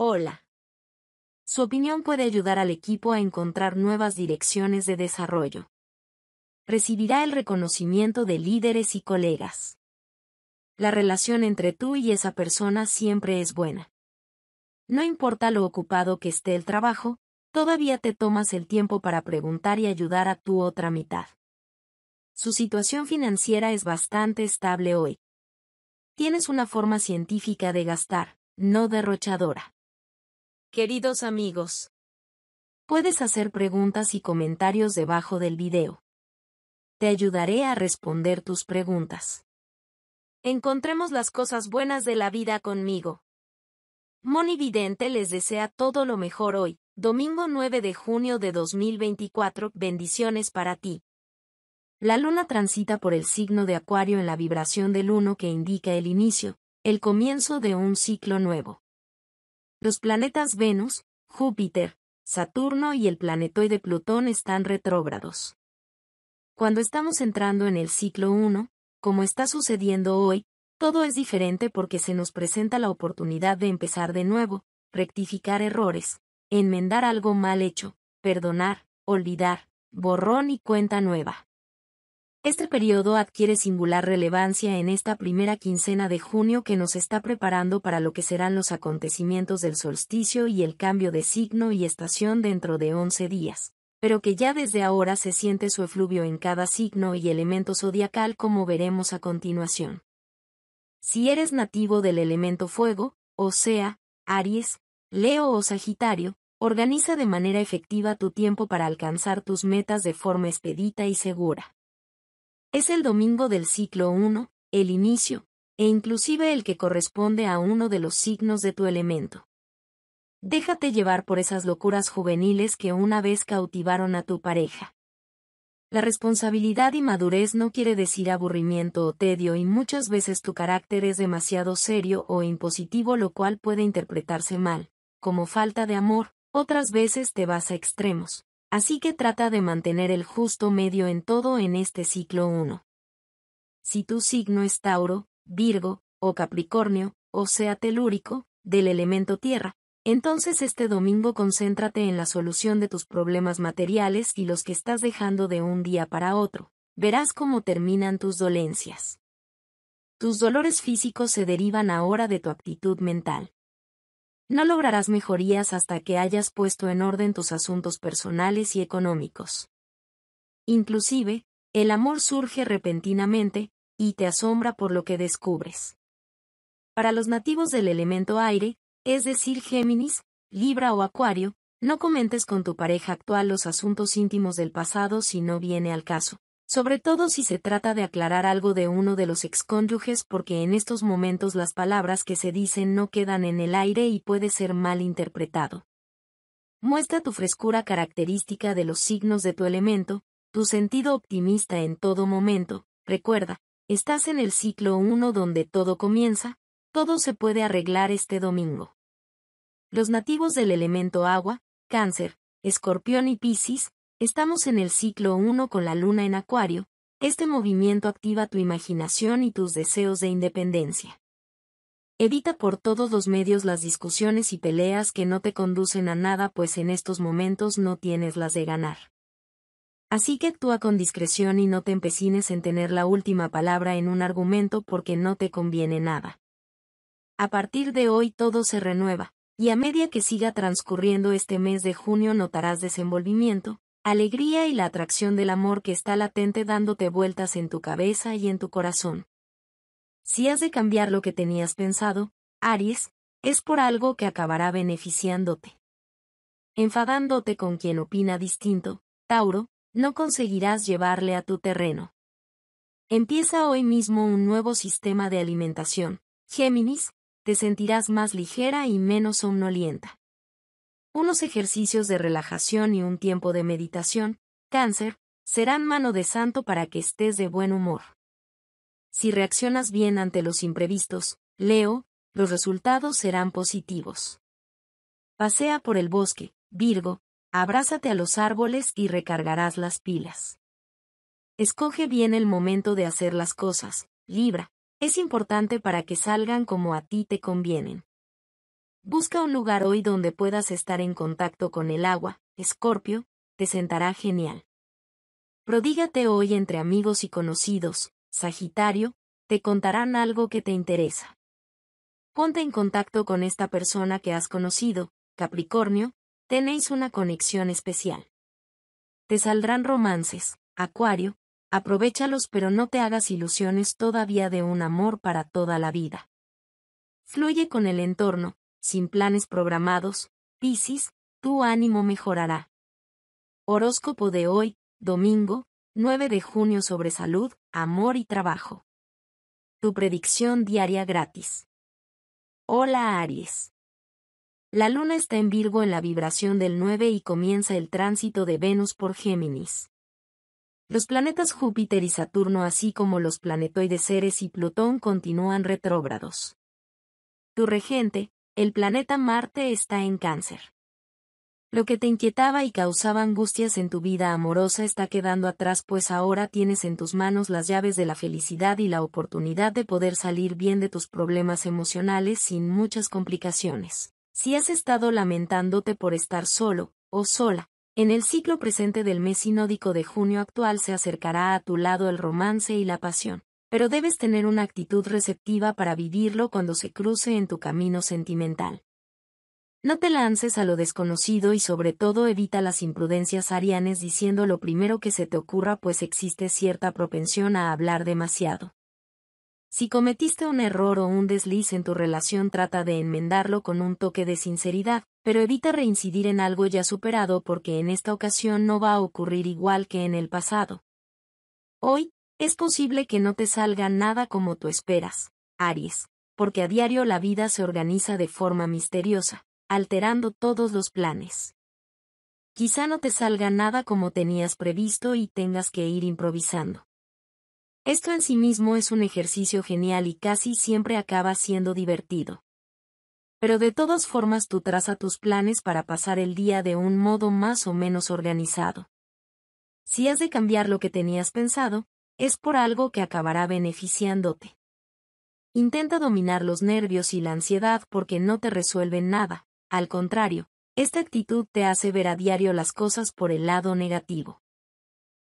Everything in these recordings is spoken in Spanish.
Hola. Su opinión puede ayudar al equipo a encontrar nuevas direcciones de desarrollo. Recibirá el reconocimiento de líderes y colegas. La relación entre tú y esa persona siempre es buena. No importa lo ocupado que esté el trabajo, todavía te tomas el tiempo para preguntar y ayudar a tu otra mitad. Su situación financiera es bastante estable hoy. Tienes una forma científica de gastar, no derrochadora. Queridos amigos, puedes hacer preguntas y comentarios debajo del video. Te ayudaré a responder tus preguntas. Encontremos las cosas buenas de la vida conmigo. Moni Vidente les desea todo lo mejor hoy, domingo 9 de junio de 2024. Bendiciones para ti. La luna transita por el signo de Acuario en la vibración del 1 que indica el inicio, el comienzo de un ciclo nuevo. Los planetas Venus, Júpiter, Saturno y el planetoide Plutón están retrógrados. Cuando estamos entrando en el ciclo 1, como está sucediendo hoy, todo es diferente porque se nos presenta la oportunidad de empezar de nuevo, rectificar errores, enmendar algo mal hecho, perdonar, olvidar, borrón y cuenta nueva. Este periodo adquiere singular relevancia en esta primera quincena de junio que nos está preparando para lo que serán los acontecimientos del solsticio y el cambio de signo y estación dentro de 11 días, pero que ya desde ahora se siente su efluvio en cada signo y elemento zodiacal como veremos a continuación. Si eres nativo del elemento fuego, o sea, Aries, Leo o Sagitario, organiza de manera efectiva tu tiempo para alcanzar tus metas de forma expedita y segura. Es el domingo del ciclo 1, el inicio, e inclusive el que corresponde a uno de los signos de tu elemento. Déjate llevar por esas locuras juveniles que una vez cautivaron a tu pareja. La responsabilidad y madurez no quiere decir aburrimiento o tedio y muchas veces tu carácter es demasiado serio o impositivo lo cual puede interpretarse mal, como falta de amor, otras veces te vas a extremos. Así que trata de mantener el justo medio en todo en este ciclo 1. Si tu signo es Tauro, Virgo, o Capricornio, o sea telúrico, del elemento tierra, entonces este domingo concéntrate en la solución de tus problemas materiales y los que estás dejando de un día para otro. Verás cómo terminan tus dolencias. Tus dolores físicos se derivan ahora de tu actitud mental. No lograrás mejorías hasta que hayas puesto en orden tus asuntos personales y económicos. Inclusive, el amor surge repentinamente, y te asombra por lo que descubres. Para los nativos del elemento aire, es decir, Géminis, Libra o Acuario, no comentes con tu pareja actual los asuntos íntimos del pasado si no viene al caso sobre todo si se trata de aclarar algo de uno de los excónyuges porque en estos momentos las palabras que se dicen no quedan en el aire y puede ser mal interpretado. Muestra tu frescura característica de los signos de tu elemento, tu sentido optimista en todo momento, recuerda, estás en el ciclo 1 donde todo comienza, todo se puede arreglar este domingo. Los nativos del elemento agua, cáncer, escorpión y piscis, Estamos en el ciclo 1 con la luna en acuario, este movimiento activa tu imaginación y tus deseos de independencia. Evita por todos los medios las discusiones y peleas que no te conducen a nada pues en estos momentos no tienes las de ganar. Así que actúa con discreción y no te empecines en tener la última palabra en un argumento porque no te conviene nada. A partir de hoy todo se renueva, y a medida que siga transcurriendo este mes de junio notarás desenvolvimiento, alegría y la atracción del amor que está latente dándote vueltas en tu cabeza y en tu corazón. Si has de cambiar lo que tenías pensado, Aries, es por algo que acabará beneficiándote. Enfadándote con quien opina distinto, Tauro, no conseguirás llevarle a tu terreno. Empieza hoy mismo un nuevo sistema de alimentación. Géminis, te sentirás más ligera y menos somnolienta unos ejercicios de relajación y un tiempo de meditación, cáncer, serán mano de santo para que estés de buen humor. Si reaccionas bien ante los imprevistos, Leo, los resultados serán positivos. Pasea por el bosque, Virgo, abrázate a los árboles y recargarás las pilas. Escoge bien el momento de hacer las cosas, Libra, es importante para que salgan como a ti te convienen. Busca un lugar hoy donde puedas estar en contacto con el agua, Escorpio, te sentará genial. Prodígate hoy entre amigos y conocidos, Sagitario, te contarán algo que te interesa. Ponte en contacto con esta persona que has conocido, Capricornio, tenéis una conexión especial. Te saldrán romances, Acuario, aprovechalos pero no te hagas ilusiones todavía de un amor para toda la vida. Fluye con el entorno, sin planes programados, Piscis, tu ánimo mejorará. Horóscopo de hoy, domingo, 9 de junio sobre salud, amor y trabajo. Tu predicción diaria gratis. Hola Aries. La luna está en Virgo en la vibración del 9 y comienza el tránsito de Venus por Géminis. Los planetas Júpiter y Saturno así como los planetoides Ceres y Plutón continúan retrógrados. Tu regente, el planeta Marte está en cáncer. Lo que te inquietaba y causaba angustias en tu vida amorosa está quedando atrás pues ahora tienes en tus manos las llaves de la felicidad y la oportunidad de poder salir bien de tus problemas emocionales sin muchas complicaciones. Si has estado lamentándote por estar solo, o sola, en el ciclo presente del mes sinódico de junio actual se acercará a tu lado el romance y la pasión pero debes tener una actitud receptiva para vivirlo cuando se cruce en tu camino sentimental. No te lances a lo desconocido y sobre todo evita las imprudencias arianes diciendo lo primero que se te ocurra pues existe cierta propensión a hablar demasiado. Si cometiste un error o un desliz en tu relación trata de enmendarlo con un toque de sinceridad, pero evita reincidir en algo ya superado porque en esta ocasión no va a ocurrir igual que en el pasado. Hoy, es posible que no te salga nada como tú esperas, Aries, porque a diario la vida se organiza de forma misteriosa, alterando todos los planes. Quizá no te salga nada como tenías previsto y tengas que ir improvisando. Esto en sí mismo es un ejercicio genial y casi siempre acaba siendo divertido. Pero de todas formas tú traza tus planes para pasar el día de un modo más o menos organizado. Si has de cambiar lo que tenías pensado, es por algo que acabará beneficiándote. Intenta dominar los nervios y la ansiedad porque no te resuelven nada, al contrario, esta actitud te hace ver a diario las cosas por el lado negativo.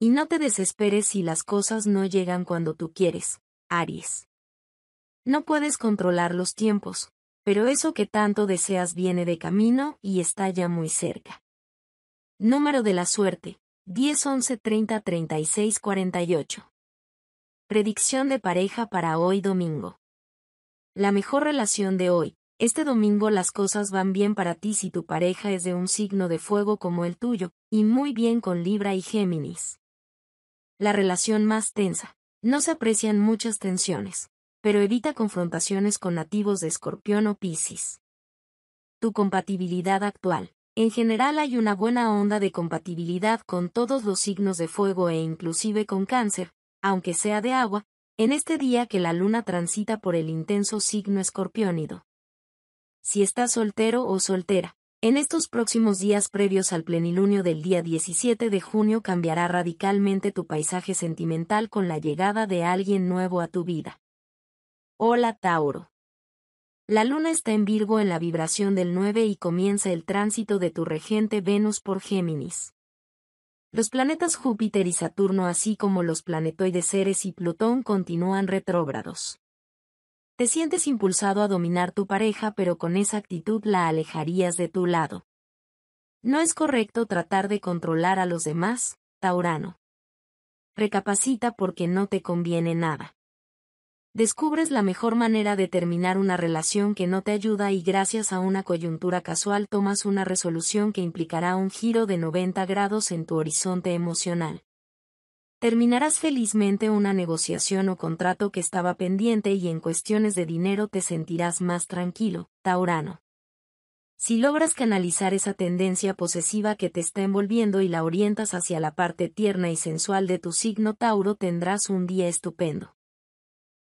Y no te desesperes si las cosas no llegan cuando tú quieres, Aries. No puedes controlar los tiempos, pero eso que tanto deseas viene de camino y está ya muy cerca. Número de la suerte, 10 11 30 36 48. Predicción de pareja para hoy domingo. La mejor relación de hoy. Este domingo las cosas van bien para ti si tu pareja es de un signo de fuego como el tuyo, y muy bien con Libra y Géminis. La relación más tensa. No se aprecian muchas tensiones, pero evita confrontaciones con nativos de Escorpión o Piscis. Tu compatibilidad actual. En general hay una buena onda de compatibilidad con todos los signos de fuego e inclusive con cáncer, aunque sea de agua, en este día que la luna transita por el intenso signo escorpiónido. Si estás soltero o soltera, en estos próximos días previos al plenilunio del día 17 de junio cambiará radicalmente tu paisaje sentimental con la llegada de alguien nuevo a tu vida. Hola Tauro. La luna está en Virgo en la vibración del 9 y comienza el tránsito de tu regente Venus por Géminis. Los planetas Júpiter y Saturno así como los planetoides Ceres y Plutón continúan retrógrados. Te sientes impulsado a dominar tu pareja pero con esa actitud la alejarías de tu lado. No es correcto tratar de controlar a los demás, Taurano. Recapacita porque no te conviene nada. Descubres la mejor manera de terminar una relación que no te ayuda y gracias a una coyuntura casual tomas una resolución que implicará un giro de 90 grados en tu horizonte emocional. Terminarás felizmente una negociación o contrato que estaba pendiente y en cuestiones de dinero te sentirás más tranquilo, Taurano. Si logras canalizar esa tendencia posesiva que te está envolviendo y la orientas hacia la parte tierna y sensual de tu signo Tauro tendrás un día estupendo.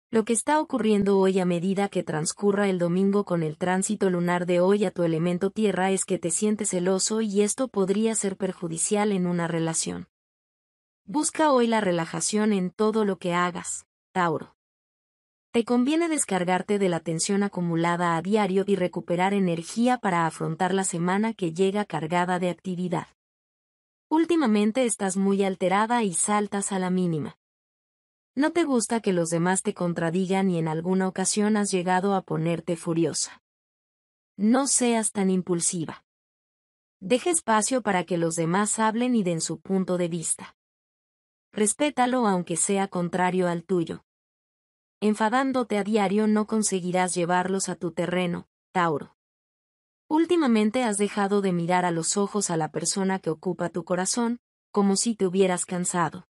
Lo que está ocurriendo hoy a medida que transcurra el domingo con el tránsito lunar de hoy a tu elemento tierra es que te sientes celoso y esto podría ser perjudicial en una relación. Busca hoy la relajación en todo lo que hagas, Tauro. Te conviene descargarte de la tensión acumulada a diario y recuperar energía para afrontar la semana que llega cargada de actividad. Últimamente estás muy alterada y saltas a la mínima. No te gusta que los demás te contradigan y en alguna ocasión has llegado a ponerte furiosa. No seas tan impulsiva. Deja espacio para que los demás hablen y den su punto de vista. Respétalo aunque sea contrario al tuyo. Enfadándote a diario no conseguirás llevarlos a tu terreno, Tauro. Últimamente has dejado de mirar a los ojos a la persona que ocupa tu corazón, como si te hubieras cansado.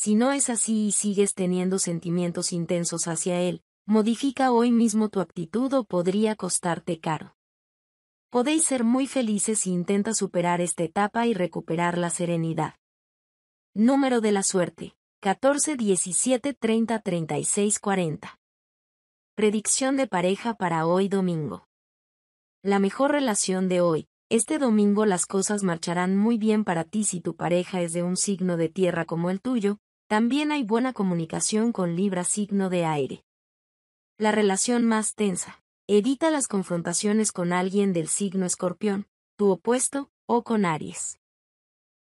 Si no es así y sigues teniendo sentimientos intensos hacia él, modifica hoy mismo tu actitud o podría costarte caro. Podéis ser muy felices si intenta superar esta etapa y recuperar la serenidad. Número de la suerte. 14 17 30 36 40. Predicción de pareja para hoy domingo. La mejor relación de hoy. Este domingo las cosas marcharán muy bien para ti si tu pareja es de un signo de tierra como el tuyo, también hay buena comunicación con Libra signo de aire. La relación más tensa. Evita las confrontaciones con alguien del signo escorpión, tu opuesto, o con Aries.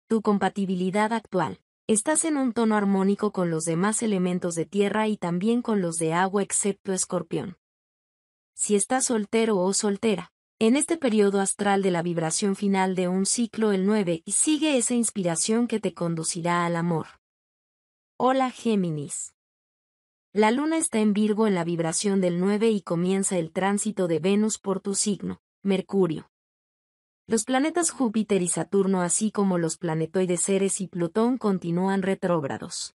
Tu compatibilidad actual. Estás en un tono armónico con los demás elementos de tierra y también con los de agua excepto escorpión. Si estás soltero o soltera, en este periodo astral de la vibración final de un ciclo el 9 sigue esa inspiración que te conducirá al amor. Hola Géminis. La luna está en Virgo en la vibración del 9 y comienza el tránsito de Venus por tu signo, Mercurio. Los planetas Júpiter y Saturno así como los planetoides Ceres y Plutón continúan retrógrados.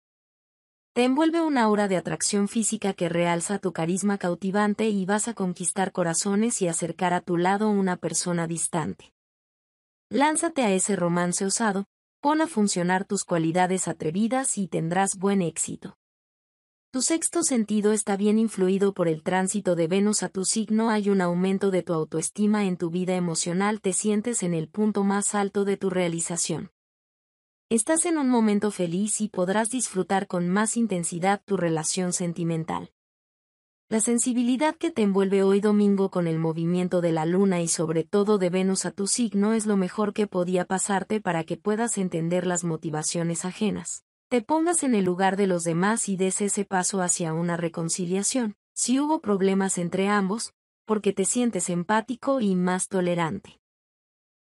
Te envuelve una aura de atracción física que realza tu carisma cautivante y vas a conquistar corazones y acercar a tu lado una persona distante. Lánzate a ese romance osado, Pon a funcionar tus cualidades atrevidas y tendrás buen éxito. Tu sexto sentido está bien influido por el tránsito de Venus a tu signo. Hay un aumento de tu autoestima en tu vida emocional. Te sientes en el punto más alto de tu realización. Estás en un momento feliz y podrás disfrutar con más intensidad tu relación sentimental. La sensibilidad que te envuelve hoy domingo con el movimiento de la luna y sobre todo de Venus a tu signo es lo mejor que podía pasarte para que puedas entender las motivaciones ajenas. Te pongas en el lugar de los demás y des ese paso hacia una reconciliación, si hubo problemas entre ambos, porque te sientes empático y más tolerante.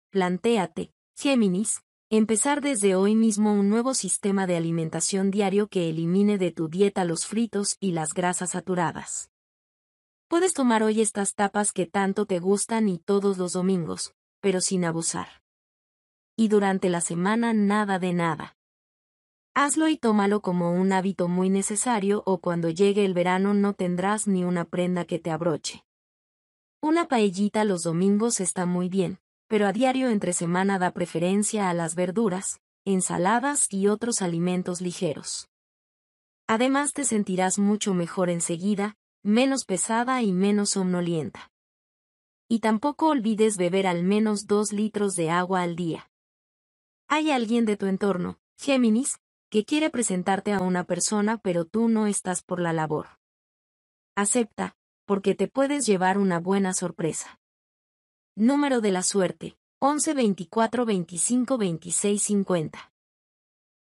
Plantéate, Géminis, empezar desde hoy mismo un nuevo sistema de alimentación diario que elimine de tu dieta los fritos y las grasas saturadas. Puedes tomar hoy estas tapas que tanto te gustan y todos los domingos, pero sin abusar. Y durante la semana nada de nada. Hazlo y tómalo como un hábito muy necesario o cuando llegue el verano no tendrás ni una prenda que te abroche. Una paellita los domingos está muy bien, pero a diario entre semana da preferencia a las verduras, ensaladas y otros alimentos ligeros. Además te sentirás mucho mejor enseguida, menos pesada y menos somnolienta. Y tampoco olvides beber al menos dos litros de agua al día. Hay alguien de tu entorno, Géminis, que quiere presentarte a una persona pero tú no estás por la labor. Acepta, porque te puedes llevar una buena sorpresa. Número de la suerte, 11 24 25 26 50.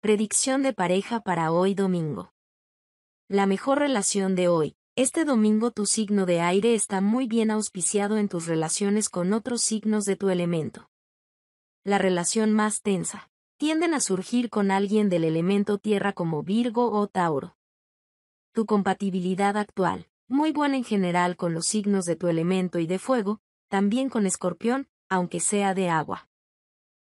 Predicción de pareja para hoy domingo. La mejor relación de hoy, este domingo tu signo de aire está muy bien auspiciado en tus relaciones con otros signos de tu elemento. La relación más tensa. Tienden a surgir con alguien del elemento tierra como Virgo o Tauro. Tu compatibilidad actual. Muy buena en general con los signos de tu elemento y de fuego, también con escorpión, aunque sea de agua.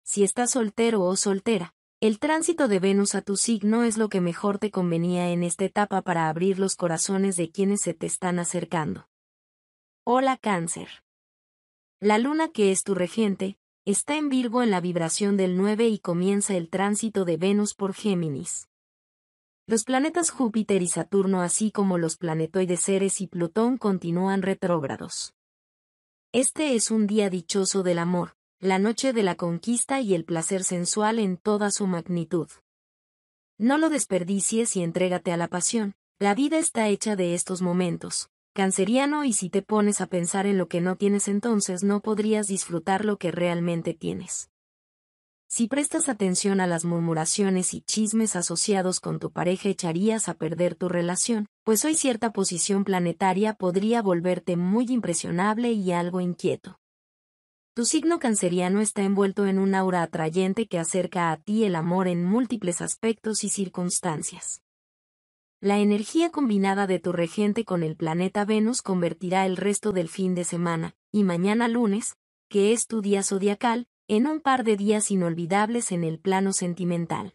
Si estás soltero o soltera, el tránsito de Venus a tu signo es lo que mejor te convenía en esta etapa para abrir los corazones de quienes se te están acercando. Hola Cáncer. La luna que es tu regente, está en Virgo en la vibración del 9 y comienza el tránsito de Venus por Géminis. Los planetas Júpiter y Saturno así como los planetoides Ceres y Plutón continúan retrógrados. Este es un día dichoso del amor, la noche de la conquista y el placer sensual en toda su magnitud. No lo desperdicies y entrégate a la pasión. La vida está hecha de estos momentos. Canceriano y si te pones a pensar en lo que no tienes entonces no podrías disfrutar lo que realmente tienes. Si prestas atención a las murmuraciones y chismes asociados con tu pareja echarías a perder tu relación, pues hoy cierta posición planetaria podría volverte muy impresionable y algo inquieto. Tu signo canceriano está envuelto en un aura atrayente que acerca a ti el amor en múltiples aspectos y circunstancias. La energía combinada de tu regente con el planeta Venus convertirá el resto del fin de semana, y mañana lunes, que es tu día zodiacal, en un par de días inolvidables en el plano sentimental.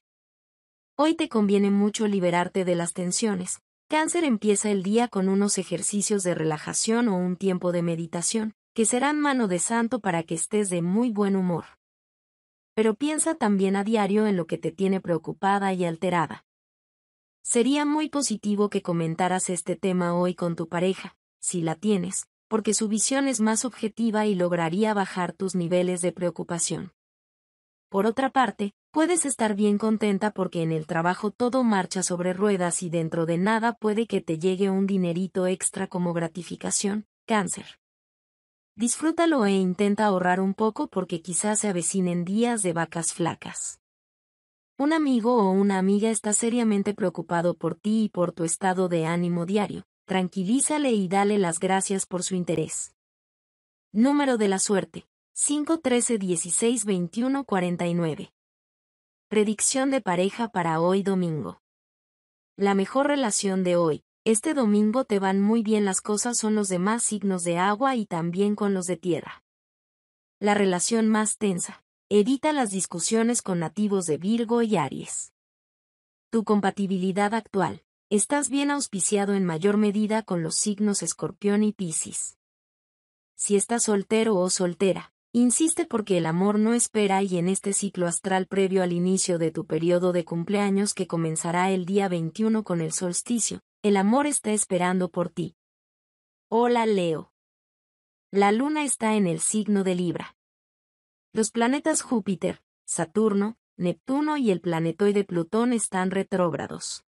Hoy te conviene mucho liberarte de las tensiones. Cáncer empieza el día con unos ejercicios de relajación o un tiempo de meditación que serán mano de santo para que estés de muy buen humor. Pero piensa también a diario en lo que te tiene preocupada y alterada. Sería muy positivo que comentaras este tema hoy con tu pareja, si la tienes, porque su visión es más objetiva y lograría bajar tus niveles de preocupación. Por otra parte, puedes estar bien contenta porque en el trabajo todo marcha sobre ruedas y dentro de nada puede que te llegue un dinerito extra como gratificación, cáncer. Disfrútalo e intenta ahorrar un poco porque quizás se avecinen días de vacas flacas. Un amigo o una amiga está seriamente preocupado por ti y por tu estado de ánimo diario. Tranquilízale y dale las gracias por su interés. Número de la suerte. 513 16 21 49. Predicción de pareja para hoy domingo. La mejor relación de hoy, este domingo te van muy bien las cosas son los demás signos de agua y también con los de tierra. La relación más tensa. Evita las discusiones con nativos de Virgo y Aries. Tu compatibilidad actual. Estás bien auspiciado en mayor medida con los signos Escorpión y Piscis. Si estás soltero o soltera, insiste porque el amor no espera y en este ciclo astral previo al inicio de tu periodo de cumpleaños que comenzará el día 21 con el solsticio, el amor está esperando por ti. Hola Leo. La luna está en el signo de Libra. Los planetas Júpiter, Saturno, Neptuno y el planetoide Plutón están retrógrados.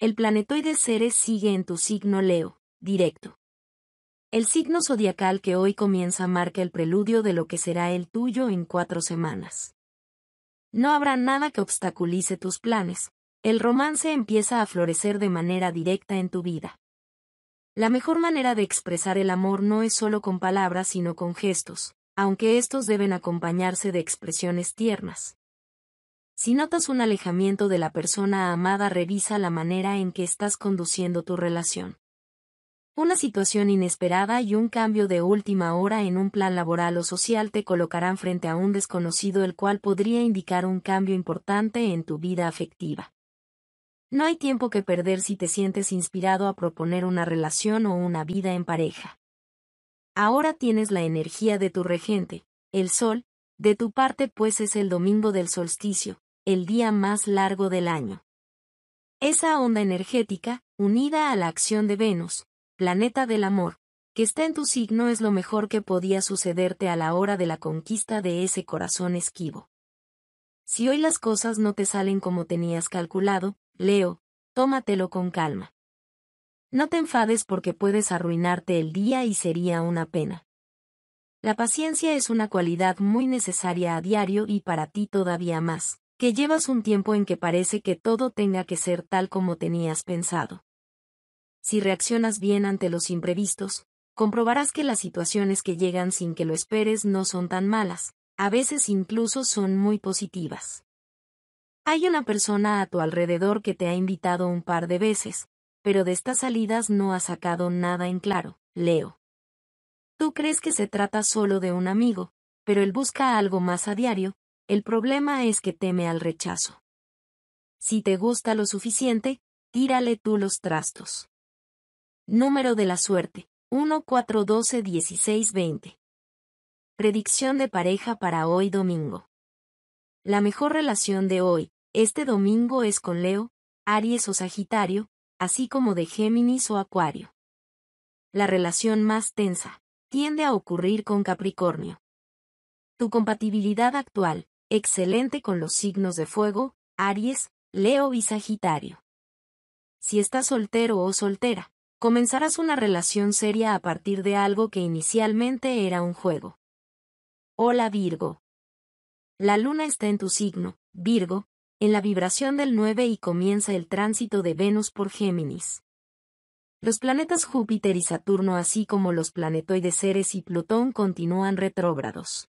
El planetoide Ceres sigue en tu signo Leo, directo. El signo zodiacal que hoy comienza marca el preludio de lo que será el tuyo en cuatro semanas. No habrá nada que obstaculice tus planes, el romance empieza a florecer de manera directa en tu vida. La mejor manera de expresar el amor no es solo con palabras sino con gestos, aunque estos deben acompañarse de expresiones tiernas. Si notas un alejamiento de la persona amada revisa la manera en que estás conduciendo tu relación. Una situación inesperada y un cambio de última hora en un plan laboral o social te colocarán frente a un desconocido el cual podría indicar un cambio importante en tu vida afectiva. No hay tiempo que perder si te sientes inspirado a proponer una relación o una vida en pareja. Ahora tienes la energía de tu regente, el sol, de tu parte pues es el domingo del solsticio, el día más largo del año. Esa onda energética, unida a la acción de Venus, planeta del amor, que está en tu signo es lo mejor que podía sucederte a la hora de la conquista de ese corazón esquivo. Si hoy las cosas no te salen como tenías calculado, Leo, tómatelo con calma. No te enfades porque puedes arruinarte el día y sería una pena. La paciencia es una cualidad muy necesaria a diario y para ti todavía más, que llevas un tiempo en que parece que todo tenga que ser tal como tenías pensado. Si reaccionas bien ante los imprevistos, comprobarás que las situaciones que llegan sin que lo esperes no son tan malas, a veces incluso son muy positivas. Hay una persona a tu alrededor que te ha invitado un par de veces, pero de estas salidas no ha sacado nada en claro, Leo. Tú crees que se trata solo de un amigo, pero él busca algo más a diario, el problema es que teme al rechazo. Si te gusta lo suficiente, tírale tú los trastos. Número de la suerte, 1412-1620. Predicción de pareja para hoy domingo. La mejor relación de hoy, este domingo es con Leo, Aries o Sagitario, así como de Géminis o Acuario. La relación más tensa tiende a ocurrir con Capricornio. Tu compatibilidad actual, excelente con los signos de fuego, Aries, Leo y Sagitario. Si estás soltero o soltera, comenzarás una relación seria a partir de algo que inicialmente era un juego. Hola Virgo. La luna está en tu signo, Virgo, en la vibración del 9 y comienza el tránsito de Venus por Géminis. Los planetas Júpiter y Saturno así como los planetoides Ceres y Plutón continúan retrógrados.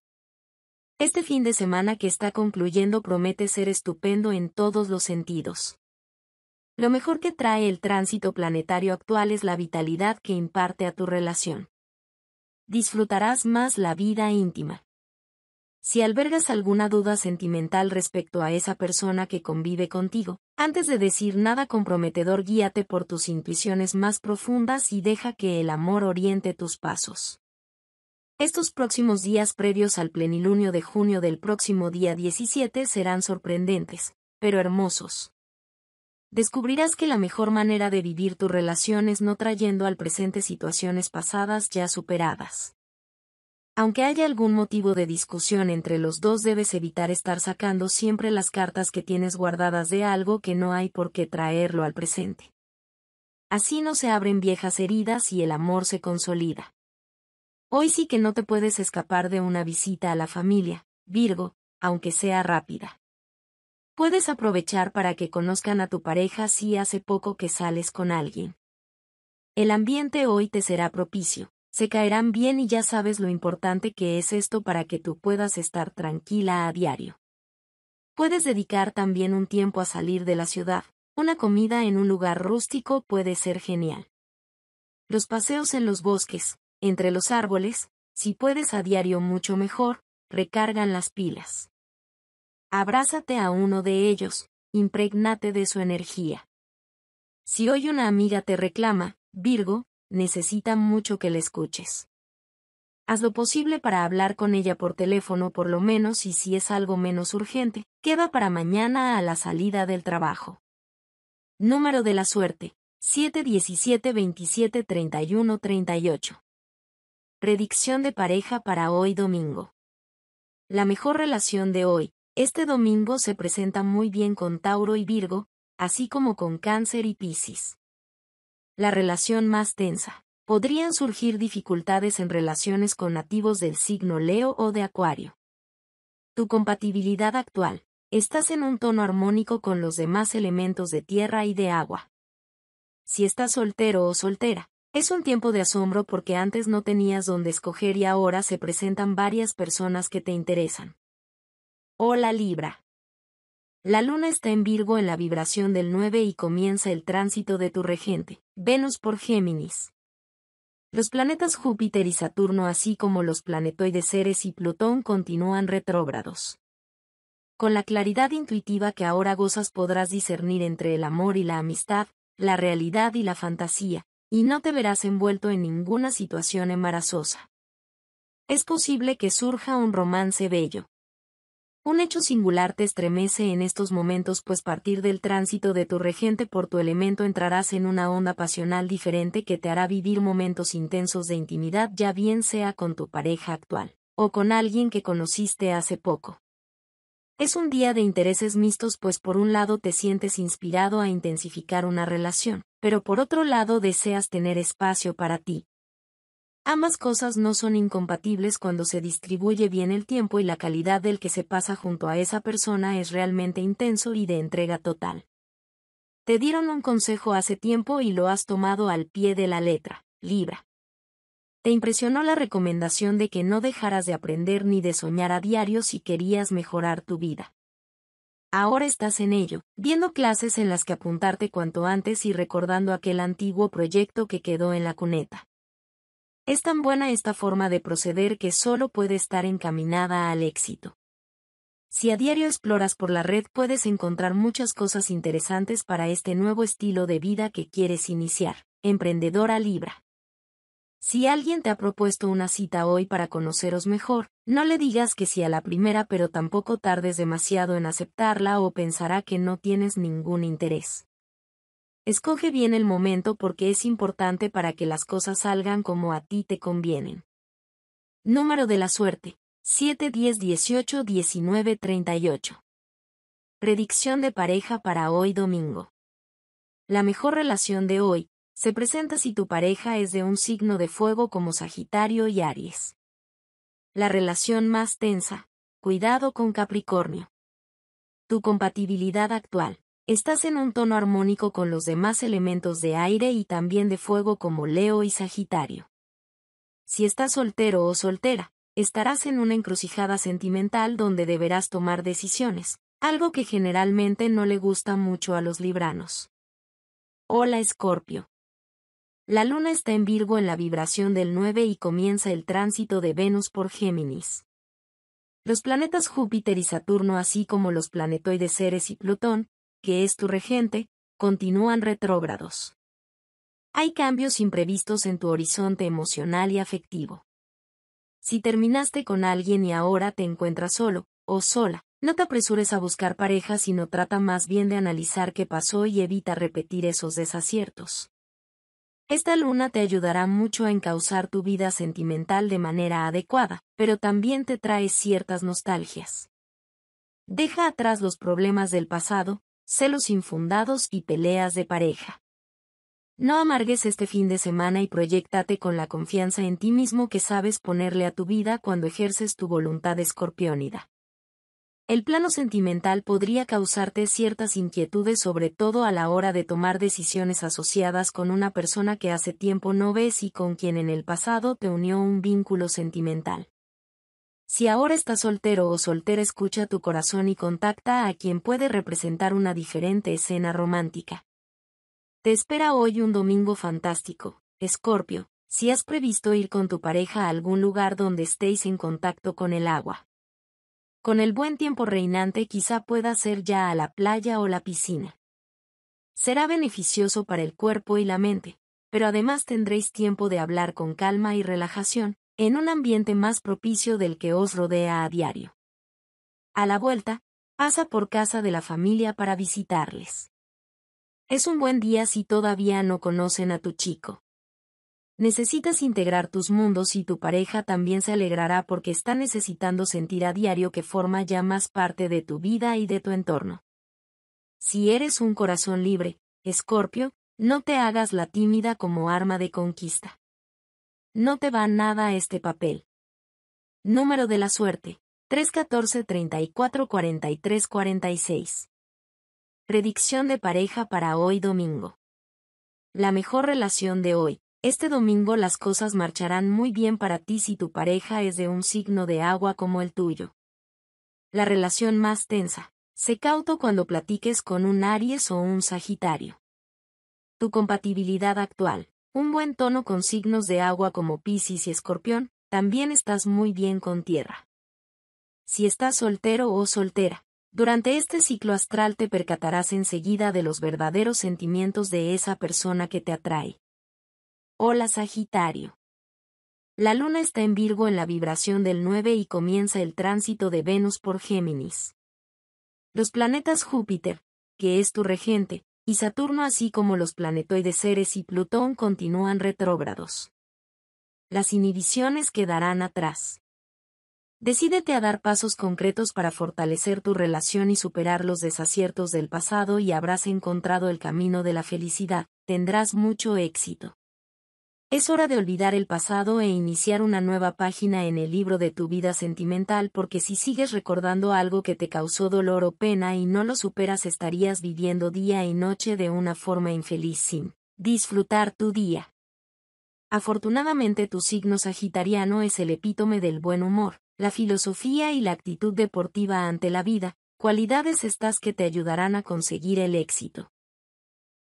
Este fin de semana que está concluyendo promete ser estupendo en todos los sentidos. Lo mejor que trae el tránsito planetario actual es la vitalidad que imparte a tu relación. Disfrutarás más la vida íntima. Si albergas alguna duda sentimental respecto a esa persona que convive contigo, antes de decir nada comprometedor guíate por tus intuiciones más profundas y deja que el amor oriente tus pasos. Estos próximos días previos al plenilunio de junio del próximo día 17 serán sorprendentes, pero hermosos. Descubrirás que la mejor manera de vivir tu relación es no trayendo al presente situaciones pasadas ya superadas. Aunque haya algún motivo de discusión entre los dos debes evitar estar sacando siempre las cartas que tienes guardadas de algo que no hay por qué traerlo al presente. Así no se abren viejas heridas y el amor se consolida. Hoy sí que no te puedes escapar de una visita a la familia, Virgo, aunque sea rápida. Puedes aprovechar para que conozcan a tu pareja si hace poco que sales con alguien. El ambiente hoy te será propicio, se caerán bien y ya sabes lo importante que es esto para que tú puedas estar tranquila a diario. Puedes dedicar también un tiempo a salir de la ciudad, una comida en un lugar rústico puede ser genial. Los paseos en los bosques, entre los árboles, si puedes a diario mucho mejor, recargan las pilas. Abrázate a uno de ellos, impregnate de su energía. Si hoy una amiga te reclama, Virgo, necesita mucho que le escuches. Haz lo posible para hablar con ella por teléfono por lo menos y si es algo menos urgente, queda para mañana a la salida del trabajo. Número de la suerte, 717-27-31-38. Predicción de pareja para hoy domingo. La mejor relación de hoy, este domingo se presenta muy bien con Tauro y Virgo, así como con Cáncer y Piscis la relación más tensa. Podrían surgir dificultades en relaciones con nativos del signo Leo o de Acuario. Tu compatibilidad actual. Estás en un tono armónico con los demás elementos de tierra y de agua. Si estás soltero o soltera, es un tiempo de asombro porque antes no tenías dónde escoger y ahora se presentan varias personas que te interesan. Hola Libra. La luna está en Virgo en la vibración del 9 y comienza el tránsito de tu regente, Venus por Géminis. Los planetas Júpiter y Saturno así como los planetoides Ceres y Plutón continúan retrógrados. Con la claridad intuitiva que ahora gozas podrás discernir entre el amor y la amistad, la realidad y la fantasía, y no te verás envuelto en ninguna situación embarazosa. Es posible que surja un romance bello, un hecho singular te estremece en estos momentos pues partir del tránsito de tu regente por tu elemento entrarás en una onda pasional diferente que te hará vivir momentos intensos de intimidad ya bien sea con tu pareja actual, o con alguien que conociste hace poco. Es un día de intereses mixtos pues por un lado te sientes inspirado a intensificar una relación, pero por otro lado deseas tener espacio para ti, Ambas cosas no son incompatibles cuando se distribuye bien el tiempo y la calidad del que se pasa junto a esa persona es realmente intenso y de entrega total. Te dieron un consejo hace tiempo y lo has tomado al pie de la letra, Libra. Te impresionó la recomendación de que no dejaras de aprender ni de soñar a diario si querías mejorar tu vida. Ahora estás en ello, viendo clases en las que apuntarte cuanto antes y recordando aquel antiguo proyecto que quedó en la cuneta. Es tan buena esta forma de proceder que solo puede estar encaminada al éxito. Si a diario exploras por la red puedes encontrar muchas cosas interesantes para este nuevo estilo de vida que quieres iniciar, emprendedora libra. Si alguien te ha propuesto una cita hoy para conoceros mejor, no le digas que sí a la primera pero tampoco tardes demasiado en aceptarla o pensará que no tienes ningún interés. Escoge bien el momento porque es importante para que las cosas salgan como a ti te convienen. Número de la suerte. 7, 10, 18, 19, 38. Predicción de pareja para hoy domingo. La mejor relación de hoy se presenta si tu pareja es de un signo de fuego como Sagitario y Aries. La relación más tensa. Cuidado con Capricornio. Tu compatibilidad actual estás en un tono armónico con los demás elementos de aire y también de fuego como Leo y Sagitario. Si estás soltero o soltera, estarás en una encrucijada sentimental donde deberás tomar decisiones, algo que generalmente no le gusta mucho a los libranos. Hola Escorpio. La luna está en Virgo en la vibración del 9 y comienza el tránsito de Venus por Géminis. Los planetas Júpiter y Saturno así como los planetoides Ceres y Plutón que es tu regente, continúan retrógrados. Hay cambios imprevistos en tu horizonte emocional y afectivo. Si terminaste con alguien y ahora te encuentras solo, o sola, no te apresures a buscar pareja sino trata más bien de analizar qué pasó y evita repetir esos desaciertos. Esta luna te ayudará mucho a encauzar tu vida sentimental de manera adecuada, pero también te trae ciertas nostalgias. Deja atrás los problemas del pasado, celos infundados y peleas de pareja. No amargues este fin de semana y proyectate con la confianza en ti mismo que sabes ponerle a tu vida cuando ejerces tu voluntad escorpiónida. El plano sentimental podría causarte ciertas inquietudes sobre todo a la hora de tomar decisiones asociadas con una persona que hace tiempo no ves y con quien en el pasado te unió un vínculo sentimental. Si ahora estás soltero o soltera, escucha tu corazón y contacta a quien puede representar una diferente escena romántica. Te espera hoy un domingo fantástico, Escorpio, si has previsto ir con tu pareja a algún lugar donde estéis en contacto con el agua. Con el buen tiempo reinante quizá pueda ser ya a la playa o la piscina. Será beneficioso para el cuerpo y la mente, pero además tendréis tiempo de hablar con calma y relajación, en un ambiente más propicio del que os rodea a diario. A la vuelta, pasa por casa de la familia para visitarles. Es un buen día si todavía no conocen a tu chico. Necesitas integrar tus mundos y tu pareja también se alegrará porque está necesitando sentir a diario que forma ya más parte de tu vida y de tu entorno. Si eres un corazón libre, Escorpio, no te hagas la tímida como arma de conquista. No te va nada este papel. Número de la suerte. 314 34 46. Predicción de pareja para hoy domingo. La mejor relación de hoy. Este domingo las cosas marcharán muy bien para ti si tu pareja es de un signo de agua como el tuyo. La relación más tensa. Se cauto cuando platiques con un Aries o un Sagitario. Tu compatibilidad actual. Un buen tono con signos de agua como Piscis y Escorpión, también estás muy bien con tierra. Si estás soltero o soltera, durante este ciclo astral te percatarás enseguida de los verdaderos sentimientos de esa persona que te atrae. Hola Sagitario. La luna está en Virgo en la vibración del 9 y comienza el tránsito de Venus por Géminis. Los planetas Júpiter, que es tu regente, y Saturno así como los planetoides seres y Plutón continúan retrógrados. Las inhibiciones quedarán atrás. Decídete a dar pasos concretos para fortalecer tu relación y superar los desaciertos del pasado y habrás encontrado el camino de la felicidad, tendrás mucho éxito. Es hora de olvidar el pasado e iniciar una nueva página en el libro de tu vida sentimental porque si sigues recordando algo que te causó dolor o pena y no lo superas estarías viviendo día y noche de una forma infeliz sin disfrutar tu día. Afortunadamente tu signo sagitariano es el epítome del buen humor, la filosofía y la actitud deportiva ante la vida, cualidades estas que te ayudarán a conseguir el éxito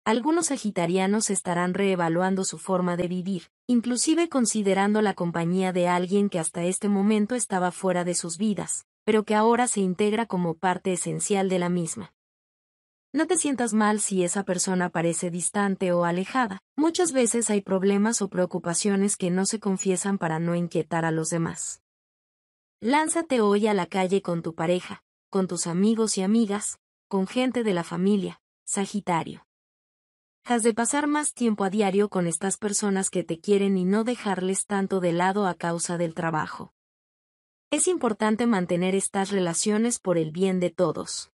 algunos sagitarianos estarán reevaluando su forma de vivir, inclusive considerando la compañía de alguien que hasta este momento estaba fuera de sus vidas, pero que ahora se integra como parte esencial de la misma. No te sientas mal si esa persona parece distante o alejada. Muchas veces hay problemas o preocupaciones que no se confiesan para no inquietar a los demás. Lánzate hoy a la calle con tu pareja, con tus amigos y amigas, con gente de la familia, Sagitario. Has de pasar más tiempo a diario con estas personas que te quieren y no dejarles tanto de lado a causa del trabajo. Es importante mantener estas relaciones por el bien de todos.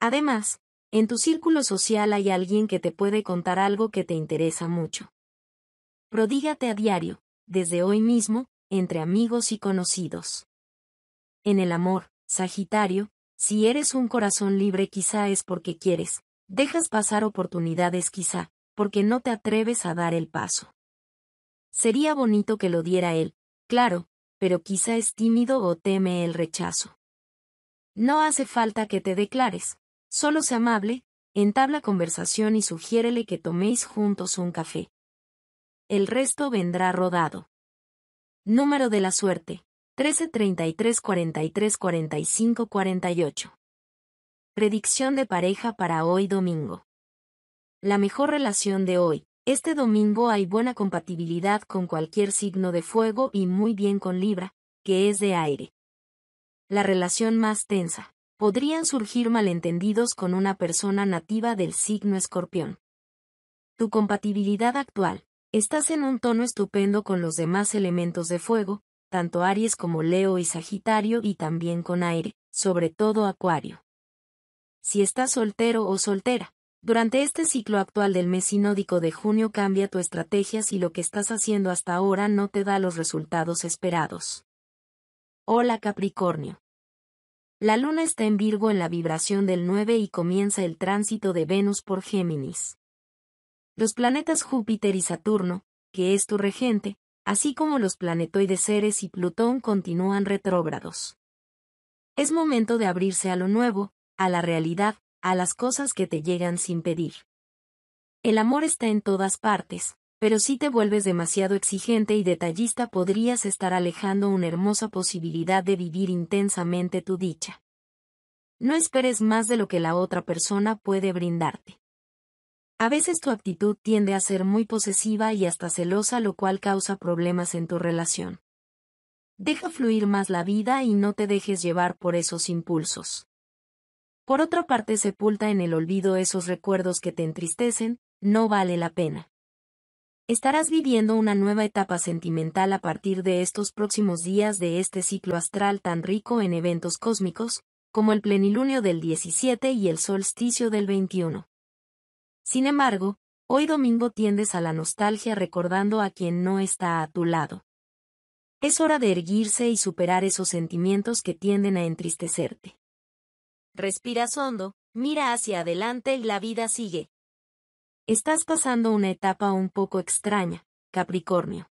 Además, en tu círculo social hay alguien que te puede contar algo que te interesa mucho. Prodígate a diario, desde hoy mismo, entre amigos y conocidos. En el amor, Sagitario, si eres un corazón libre quizá es porque quieres, Dejas pasar oportunidades quizá, porque no te atreves a dar el paso. Sería bonito que lo diera él, claro, pero quizá es tímido o teme el rechazo. No hace falta que te declares, solo sé amable, entabla conversación y sugiérele que toméis juntos un café. El resto vendrá rodado. Número de la suerte, 1333 43 45 48. Predicción de pareja para hoy domingo. La mejor relación de hoy. Este domingo hay buena compatibilidad con cualquier signo de fuego y muy bien con Libra, que es de aire. La relación más tensa. Podrían surgir malentendidos con una persona nativa del signo escorpión. Tu compatibilidad actual. Estás en un tono estupendo con los demás elementos de fuego, tanto Aries como Leo y Sagitario y también con aire, sobre todo Acuario si estás soltero o soltera. Durante este ciclo actual del mes sinódico de junio cambia tu estrategia si lo que estás haciendo hasta ahora no te da los resultados esperados. Hola Capricornio. La luna está en Virgo en la vibración del 9 y comienza el tránsito de Venus por Géminis. Los planetas Júpiter y Saturno, que es tu regente, así como los planetoides Ceres y Plutón continúan retrógrados. Es momento de abrirse a lo nuevo, a la realidad, a las cosas que te llegan sin pedir. El amor está en todas partes, pero si te vuelves demasiado exigente y detallista podrías estar alejando una hermosa posibilidad de vivir intensamente tu dicha. No esperes más de lo que la otra persona puede brindarte. A veces tu actitud tiende a ser muy posesiva y hasta celosa lo cual causa problemas en tu relación. Deja fluir más la vida y no te dejes llevar por esos impulsos. Por otra parte, sepulta en el olvido esos recuerdos que te entristecen, no vale la pena. Estarás viviendo una nueva etapa sentimental a partir de estos próximos días de este ciclo astral tan rico en eventos cósmicos, como el plenilunio del 17 y el solsticio del 21. Sin embargo, hoy domingo tiendes a la nostalgia recordando a quien no está a tu lado. Es hora de erguirse y superar esos sentimientos que tienden a entristecerte respiras hondo, mira hacia adelante y la vida sigue. Estás pasando una etapa un poco extraña, Capricornio.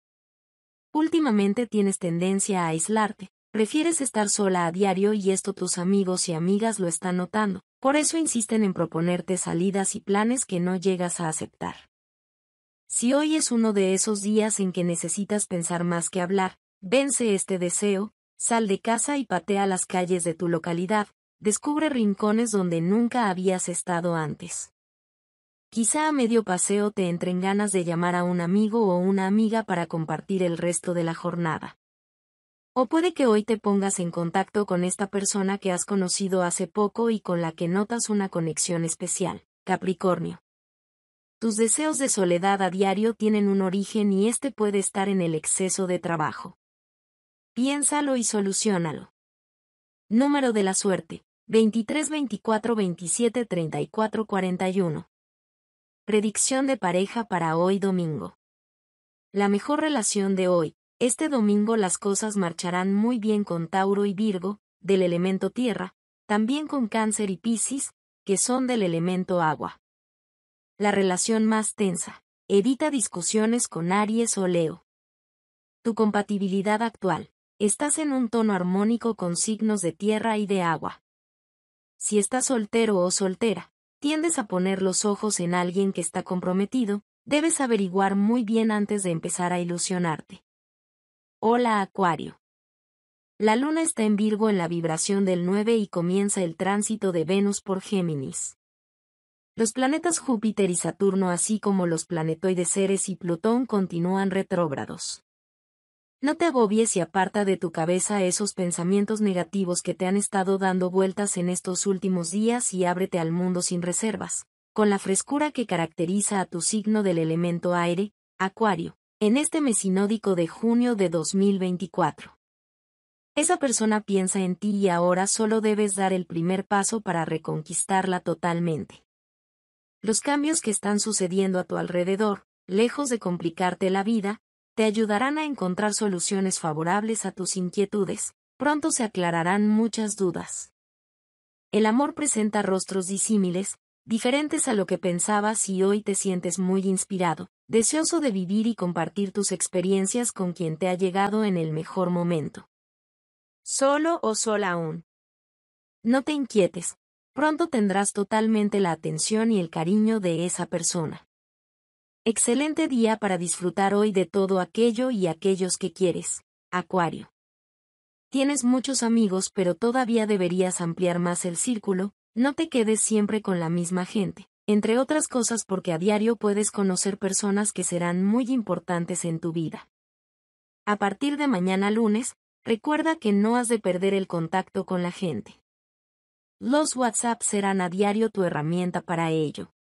Últimamente tienes tendencia a aislarte, prefieres estar sola a diario y esto tus amigos y amigas lo están notando, por eso insisten en proponerte salidas y planes que no llegas a aceptar. Si hoy es uno de esos días en que necesitas pensar más que hablar, vence este deseo, sal de casa y patea las calles de tu localidad, Descubre rincones donde nunca habías estado antes. Quizá a medio paseo te entren ganas de llamar a un amigo o una amiga para compartir el resto de la jornada. O puede que hoy te pongas en contacto con esta persona que has conocido hace poco y con la que notas una conexión especial, Capricornio. Tus deseos de soledad a diario tienen un origen y este puede estar en el exceso de trabajo. Piénsalo y solucionalo. Número de la suerte. 23 24 27 34 41. Predicción de pareja para hoy domingo. La mejor relación de hoy. Este domingo las cosas marcharán muy bien con Tauro y Virgo, del elemento tierra, también con Cáncer y Piscis, que son del elemento agua. La relación más tensa. Evita discusiones con Aries o Leo. Tu compatibilidad actual. Estás en un tono armónico con signos de tierra y de agua. Si estás soltero o soltera, tiendes a poner los ojos en alguien que está comprometido, debes averiguar muy bien antes de empezar a ilusionarte. Hola Acuario. La luna está en Virgo en la vibración del 9 y comienza el tránsito de Venus por Géminis. Los planetas Júpiter y Saturno así como los planetoides Ceres y Plutón continúan retrógrados. No te agobies y aparta de tu cabeza esos pensamientos negativos que te han estado dando vueltas en estos últimos días y ábrete al mundo sin reservas. Con la frescura que caracteriza a tu signo del elemento aire, Acuario, en este mesinódico de junio de 2024. Esa persona piensa en ti y ahora solo debes dar el primer paso para reconquistarla totalmente. Los cambios que están sucediendo a tu alrededor, lejos de complicarte la vida, te ayudarán a encontrar soluciones favorables a tus inquietudes, pronto se aclararán muchas dudas. El amor presenta rostros disímiles, diferentes a lo que pensabas y hoy te sientes muy inspirado, deseoso de vivir y compartir tus experiencias con quien te ha llegado en el mejor momento. Solo o sola aún. No te inquietes, pronto tendrás totalmente la atención y el cariño de esa persona. Excelente día para disfrutar hoy de todo aquello y aquellos que quieres. Acuario. Tienes muchos amigos pero todavía deberías ampliar más el círculo, no te quedes siempre con la misma gente, entre otras cosas porque a diario puedes conocer personas que serán muy importantes en tu vida. A partir de mañana lunes, recuerda que no has de perder el contacto con la gente. Los WhatsApp serán a diario tu herramienta para ello.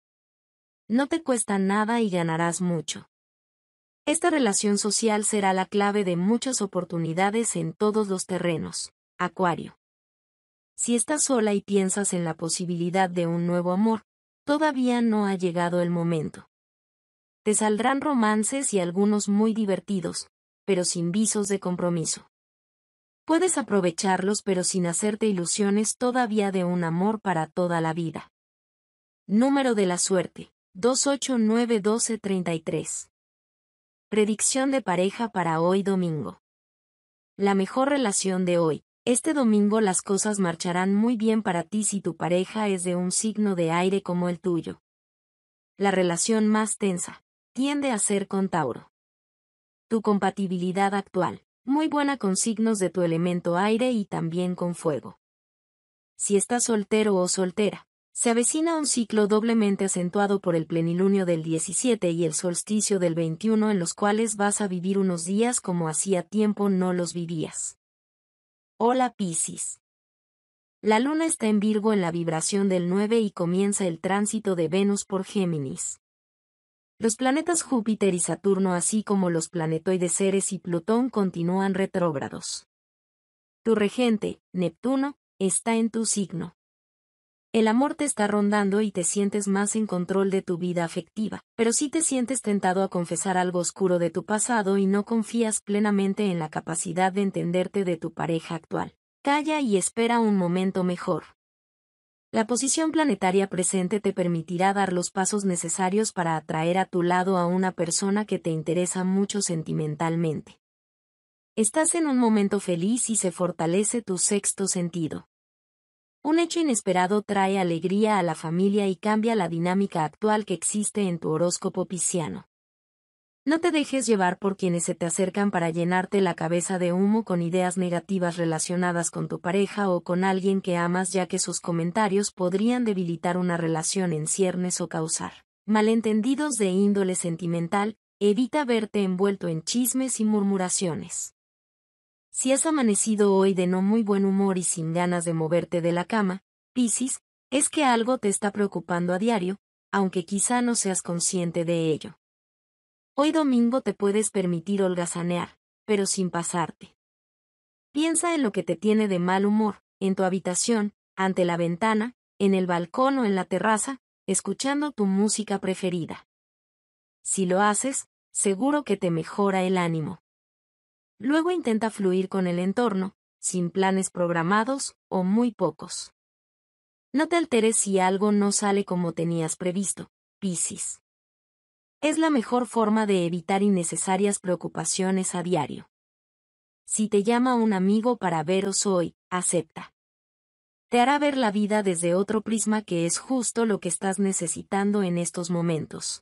No te cuesta nada y ganarás mucho. Esta relación social será la clave de muchas oportunidades en todos los terrenos. Acuario. Si estás sola y piensas en la posibilidad de un nuevo amor, todavía no ha llegado el momento. Te saldrán romances y algunos muy divertidos, pero sin visos de compromiso. Puedes aprovecharlos pero sin hacerte ilusiones todavía de un amor para toda la vida. Número de la suerte. 289-1233. Predicción de pareja para hoy domingo. La mejor relación de hoy. Este domingo las cosas marcharán muy bien para ti si tu pareja es de un signo de aire como el tuyo. La relación más tensa tiende a ser con Tauro. Tu compatibilidad actual, muy buena con signos de tu elemento aire y también con fuego. Si estás soltero o soltera, se avecina un ciclo doblemente acentuado por el plenilunio del 17 y el solsticio del 21 en los cuales vas a vivir unos días como hacía tiempo no los vivías. Hola Piscis. La luna está en Virgo en la vibración del 9 y comienza el tránsito de Venus por Géminis. Los planetas Júpiter y Saturno así como los planetoides Ceres y Plutón continúan retrógrados. Tu regente, Neptuno, está en tu signo. El amor te está rondando y te sientes más en control de tu vida afectiva, pero si te sientes tentado a confesar algo oscuro de tu pasado y no confías plenamente en la capacidad de entenderte de tu pareja actual. Calla y espera un momento mejor. La posición planetaria presente te permitirá dar los pasos necesarios para atraer a tu lado a una persona que te interesa mucho sentimentalmente. Estás en un momento feliz y se fortalece tu sexto sentido. Un hecho inesperado trae alegría a la familia y cambia la dinámica actual que existe en tu horóscopo pisciano. No te dejes llevar por quienes se te acercan para llenarte la cabeza de humo con ideas negativas relacionadas con tu pareja o con alguien que amas ya que sus comentarios podrían debilitar una relación en ciernes o causar malentendidos de índole sentimental, evita verte envuelto en chismes y murmuraciones. Si has amanecido hoy de no muy buen humor y sin ganas de moverte de la cama, Piscis, es que algo te está preocupando a diario, aunque quizá no seas consciente de ello. Hoy domingo te puedes permitir holgazanear, pero sin pasarte. Piensa en lo que te tiene de mal humor, en tu habitación, ante la ventana, en el balcón o en la terraza, escuchando tu música preferida. Si lo haces, seguro que te mejora el ánimo. Luego intenta fluir con el entorno, sin planes programados o muy pocos. No te alteres si algo no sale como tenías previsto, Piscis. Es la mejor forma de evitar innecesarias preocupaciones a diario. Si te llama un amigo para veros hoy, acepta. Te hará ver la vida desde otro prisma que es justo lo que estás necesitando en estos momentos.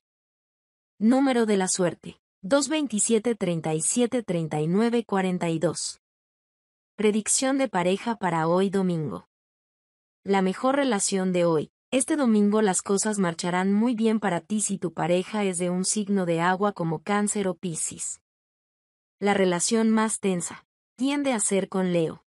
Número de la suerte. 227 37 39 42. Predicción de pareja para hoy domingo. La mejor relación de hoy. Este domingo las cosas marcharán muy bien para ti si tu pareja es de un signo de agua como cáncer o piscis. La relación más tensa. Tiende a ser con Leo.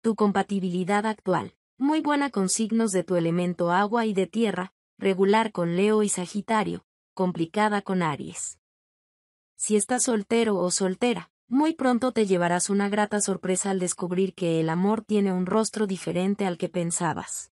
Tu compatibilidad actual. Muy buena con signos de tu elemento agua y de tierra, regular con Leo y Sagitario, complicada con Aries. Si estás soltero o soltera, muy pronto te llevarás una grata sorpresa al descubrir que el amor tiene un rostro diferente al que pensabas.